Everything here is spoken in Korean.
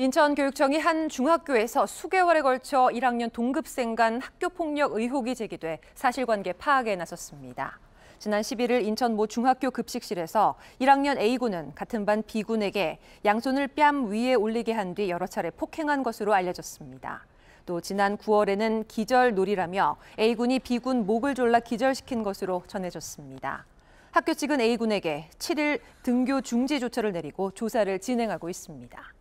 인천교육청이 한 중학교에서 수개월에 걸쳐 1학년 동급생 간 학교폭력 의혹이 제기돼 사실관계 파악에 나섰습니다. 지난 11일 인천 모 중학교 급식실에서 1학년 A군은 같은 반 B군에게 양손을 뺨 위에 올리게 한 뒤 여러 차례 폭행한 것으로 알려졌습니다. 또 지난 9월에는 기절놀이라며 A군이 B군 목을 졸라 기절시킨 것으로 전해졌습니다. 학교 측은 A군에게 7일 등교 중지 조처를 내리고 조사를 진행하고 있습니다.